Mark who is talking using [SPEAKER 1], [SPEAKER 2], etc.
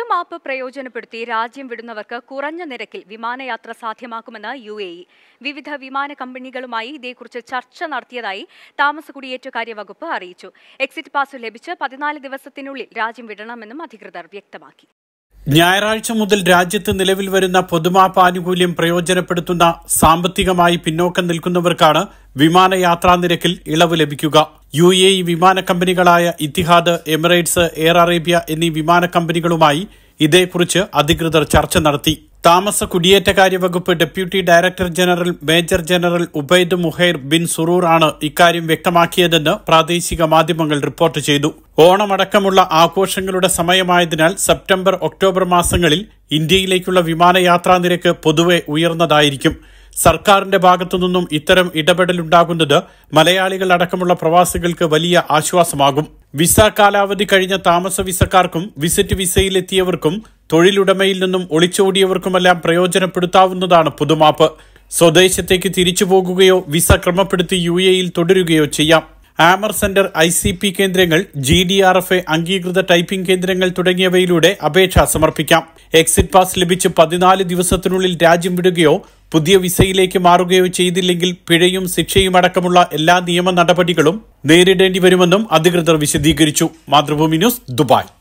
[SPEAKER 1] wisdom app പ്രയോജനപ്പെടുത്തി രാജ്യം വിടുന്നവർക്ക് കുറഞ്ഞ നിരക്കിൽ വിമാനയാത്ര സാധ്യമാക്കുമെന്ന് യു എ ഇ വിവിധ വിമാന കമ്പനികളുമായി ഇതേക്കുറിച്ച് ചർച്ച നടത്തിയതായി താമസ കുടിയേറ്റകാര്യ വകുപ്പ് അറിയിച്ചു എക്സിറ്റ് പാസ് ലഭിച്ച് പതിനാല് ദിവസത്തിനുള്ളിൽ രാജ്യം വിടണമെന്നും അധികൃതർ വ്യക്തമാക്കി
[SPEAKER 2] ഞായറാഴ്ച മുതൽ രാജ്യത്ത് നിലവിൽ വരുന്ന പൊതുമാപ്പ് ആനുകൂല്യം പ്രയോജനപ്പെടുത്തുന്ന സാമ്പത്തികമായി പിന്നോക്കം നിൽക്കുന്നവർക്കാണ് വിമാനയാത്രാ നിരക്കിൽ ഇളവ് ലഭിക്കുക യു എ ഇ വിമാന കമ്പനികളായ ഇത്തിഹാദ് എമിറേറ്റ്സ് എയർ അറേബ്യ എന്നീ വിമാന കമ്പനികളുമായി ഇതേക്കുറിച്ച് അധികൃതർ ചർച്ച നടത്തി താമസ കുടിയേറ്റകാര്യ വകുപ്പ് deputy director general major general Obaid Muhair bin Suroor ആണ് ഇക്കാര്യം വ്യക്തമാക്കിയതെന്ന് പ്രാദേശിക മാധ്യമങ്ങൾ റിപ്പോർട്ട് ചെയ്തു ഓണമടക്കമുള്ള ആഘോഷങ്ങളുടെ സമയമായതിനാൽ സെപ്റ്റംബർ ഒക്ടോബർ മാസങ്ങളിൽ ഇന്ത്യയിലേക്കുള്ള വിമാനയാത്രാ നിരക്ക് പൊതുവെ ഉയർന്നതായിരിക്കും സർക്കാരിന്റെ ഭാഗത്തുനിന്നും ഇത്തരം ഇടപെടലുണ്ടാകുന്നത് മലയാളികൾ അടക്കമുള്ള പ്രവാസികൾക്ക് വലിയ ആശ്വാസമാകും വിസ കാലാവധി കഴിഞ്ഞ താമസ വിസക്കാർക്കും വിസിറ്റ് വിസയിലെത്തിയവർക്കും തൊഴിലുടമയിൽ നിന്നും ഒളിച്ചോടിയവർക്കുമെല്ലാം പ്രയോജനപ്പെടുത്താവുന്നതാണ് പുതുമാപ്പ് സ്വദേശത്തേക്ക് തിരിച്ചു പോകുകയോ വിസ ക്രമപ്പെടുത്തി യു എയിൽ തുടരുകയോ ചെയ്യാം Amer centre I C P കേന്ദ്രങ്ങൾ G D R F A അംഗീകൃത ടൈപ്പിംഗ് കേന്ദ്രങ്ങൾ തുടങ്ങിയവയിലൂടെ അപേക്ഷ സമർപ്പിക്കാം എക്സിറ്റ് പാസ് ലഭിച്ച് പതിനാല് ദിവസത്തിനുള്ളിൽ രാജ്യം വിടുകയോ പുതിയ വിസയിലേക്ക് മാറുകയോ ചെയ്തില്ലെങ്കിൽ പിഴയും ശിക്ഷയും അടക്കമുള്ള എല്ലാ നിയമ നടപടികളും നേരിടേണ്ടി വരുമെന്നും അധികൃതർ വിശദീകരിച്ചു മാതൃഭൂമി ന്യൂസ് ദുബായ്